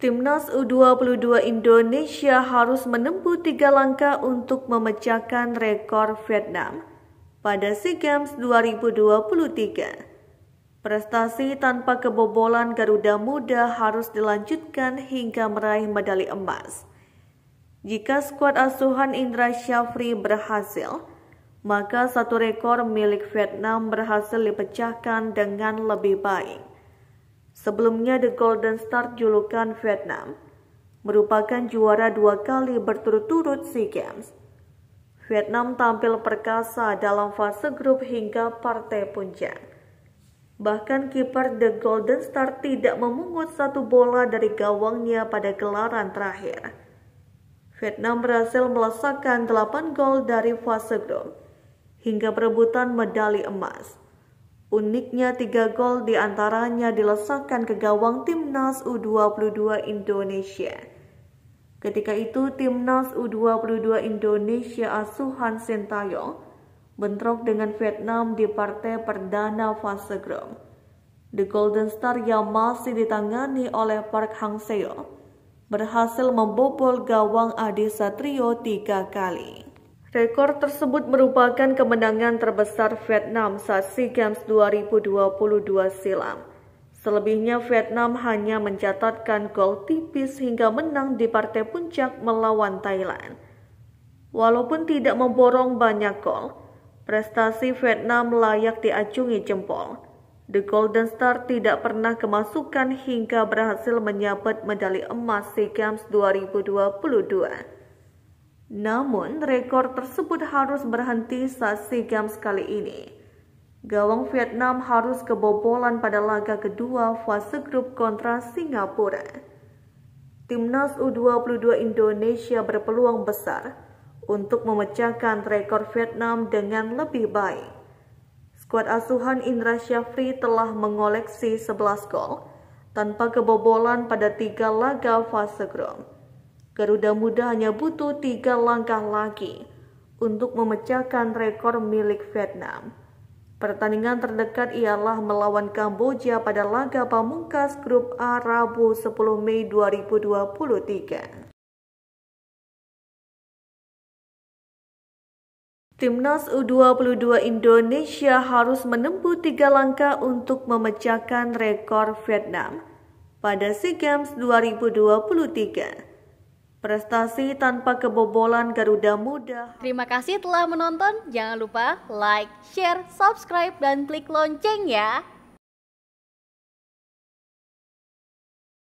Timnas U22 Indonesia harus menempuh tiga langkah untuk memecahkan rekor Vietnam pada SEA Games 2023. Prestasi tanpa kebobolan Garuda Muda harus dilanjutkan hingga meraih medali emas. Jika skuad asuhan Indra Syafri berhasil, maka satu rekor milik Vietnam berhasil dipecahkan dengan lebih baik. Sebelumnya The Golden Star julukan Vietnam merupakan juara dua kali berturut-turut SEA Games. Vietnam tampil perkasa dalam fase grup hingga partai puncak. Bahkan kiper The Golden Star tidak memungut satu bola dari gawangnya pada gelaran terakhir. Vietnam berhasil melesakkan 8 gol dari fase grup hingga perebutan medali emas. Uniknya tiga gol diantaranya dilesakan ke gawang timnas U22 Indonesia. Ketika itu timnas U22 Indonesia asuhan Sintayong bentrok dengan Vietnam di partai perdana fase grup. The Golden Star yang masih ditangani oleh Park Hang Seo berhasil membobol gawang Adi Satrio tiga kali. Rekor tersebut merupakan kemenangan terbesar Vietnam saat SEA Games 2022 silam. Selebihnya Vietnam hanya mencatatkan gol tipis hingga menang di partai puncak melawan Thailand. Walaupun tidak memborong banyak gol, prestasi Vietnam layak diacungi jempol. The Golden Star tidak pernah kemasukan hingga berhasil menyabet medali emas SEA Games 2022. Namun, rekor tersebut harus berhenti saat SEA Games kali ini. Gawang Vietnam harus kebobolan pada laga kedua fase grup kontra Singapura. Timnas U22 Indonesia berpeluang besar untuk memecahkan rekor Vietnam dengan lebih baik. Skuad asuhan Indra Syafri telah mengoleksi 11 gol tanpa kebobolan pada tiga laga fase grup. Garuda Muda hanya butuh tiga langkah lagi untuk memecahkan rekor milik Vietnam. Pertandingan terdekat ialah melawan Kamboja pada laga pamungkas grup A Rabu 10 Mei 2023. Timnas U22 Indonesia harus menempuh tiga langkah untuk memecahkan rekor Vietnam pada SEA Games 2023. Prestasi tanpa kebobolan Garuda Muda. Terima kasih telah menonton. Jangan lupa like, share, subscribe, dan klik lonceng ya.